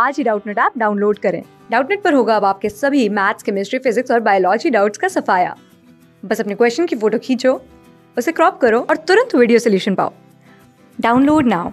आज ही Doubtnut app download करें डाउटनेट पर होगा अब आपके सभी मैथ्स केमिस्ट्री फिजिक्स और बायोलॉजी डाउट्स का सफाया बस अपने क्वेश्चन की फोटो खींचो उसे क्रॉप करो और तुरंत वीडियो सोल्यूशन पाओ डाउनलोड नाउ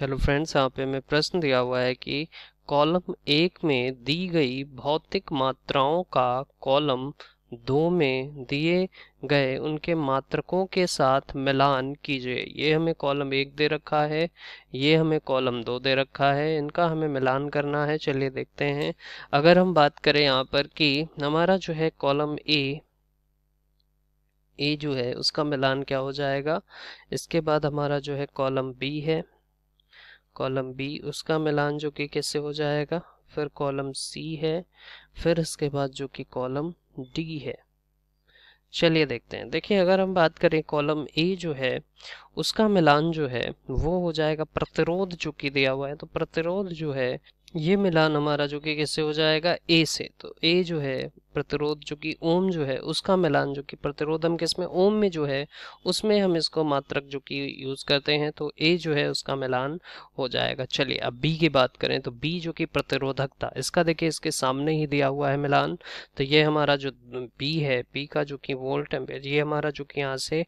हेलो फ्रेंड्स यहाँ पे हमें प्रश्न दिया हुआ है कि कॉलम एक में दी गई भौतिक मात्राओं का कॉलम दो में दिए गए उनके मात्रकों के साथ मिलान कीजिए ये हमें कॉलम एक दे रखा है ये हमें कॉलम दो दे रखा है इनका हमें मिलान करना है चलिए देखते हैं अगर हम बात करें यहाँ पर कि हमारा जो है कॉलम ए ए जो है उसका मिलान क्या हो जाएगा इसके बाद हमारा जो है कॉलम बी है कॉलम बी उसका मिलान जो कि कैसे हो जाएगा फिर कॉलम सी है फिर इसके बाद जो कि कॉलम डी है चलिए देखते हैं देखिए अगर हम बात करें कॉलम ए जो है उसका मिलान जो है वो हो जाएगा प्रतिरोध जो कि दिया हुआ है तो प्रतिरोध जो है ये मिलान हमारा जो कि किससे हो जाएगा ए से तो ए जो है प्रतिरोध जो कि ओम जो है उसका मिलान जो कि प्रतिरोध हम किस में ओम में जो है उसमें हम इसको मात्रक जो कि यूज़ करते हैं तो ए जो है उसका मिलान हो जाएगा चलिए अब बी की बात करें तो बी जो कि प्रतिरोधकता इसका देखिए इसके सामने ही दिया हुआ है मिलान तो ये हमारा जो बी है बी का जो कि वोल्ट एम्पेयर ये हमारा जो कि यहाँ से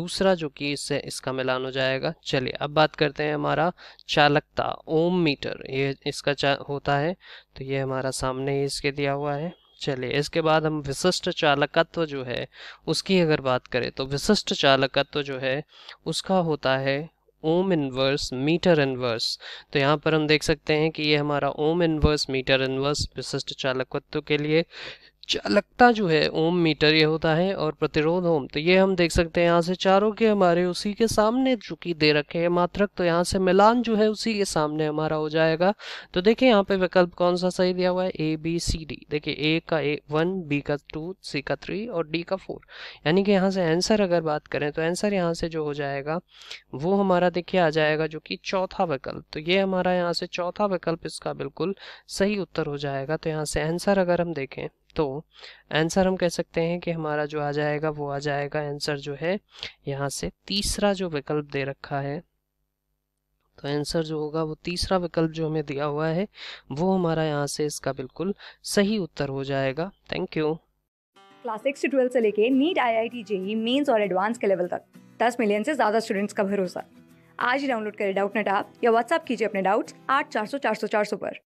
दूसरा जो कि इससे इसका मिलान हो जाएगा चलिए अब बात करते हैं हमारा चालकता ओम मीटर ये इसका होता है तो ये हमारा सामने ही इसके दिया हुआ है चले इसके बाद हम विशिष्ट चालकत्व जो है उसकी अगर बात करें तो विशिष्ट चालकत्व जो है उसका होता है ओम इनवर्स मीटर इनवर्स तो यहाँ पर हम देख सकते हैं कि ये हमारा ओम इनवर्स मीटर इनवर्स विशिष्ट चालकत्व के लिए चालकता जो है ओम मीटर ये होता है और प्रतिरोध ओम तो ये हम देख सकते हैं यहाँ से चारों के हमारे उसी के सामने चूंकि दे रखे हैं मात्रक तो यहाँ से मिलान जो है उसी के सामने हमारा हो जाएगा तो देखिए यहाँ पे विकल्प कौन सा सही दिया हुआ है ए बी सी डी देखिए ए का ए वन बी का टू सी का थ्री और डी का फोर यानी कि यहाँ से आंसर अगर बात करें तो आंसर यहाँ से जो हो जाएगा वो हमारा देखिए आ जाएगा जो कि चौथा विकल्प तो ये हमारा यहाँ से चौथा विकल्प इसका बिल्कुल सही उत्तर हो जाएगा तो यहाँ से आंसर अगर हम देखें तो आंसर हम कह सकते हैं कि हमारा जो आ जाएगा वो आ जाएगा आंसर जो है यहाँ से तीसरा जो विकल्प दे रखा है तो आंसर जो होगा वो तीसरा विकल्प जो हमें दिया हुआ है वो हमारा यहाँ से इसका बिल्कुल सही उत्तर हो जाएगा थैंक यू क्लास सिक्स से ट्वेल्थ से लेके NEET I I T JEE mains और एडवांस के लेवल तक दस मिलियन से ज़्यादा स्टूडेंट्स का भरोसा आज ही डाउनलोड करें डाउट नेट आप या व्हाट्सअप कीजिए अपने डाउट्स आठ चार सौ चार सौ चार सौ पर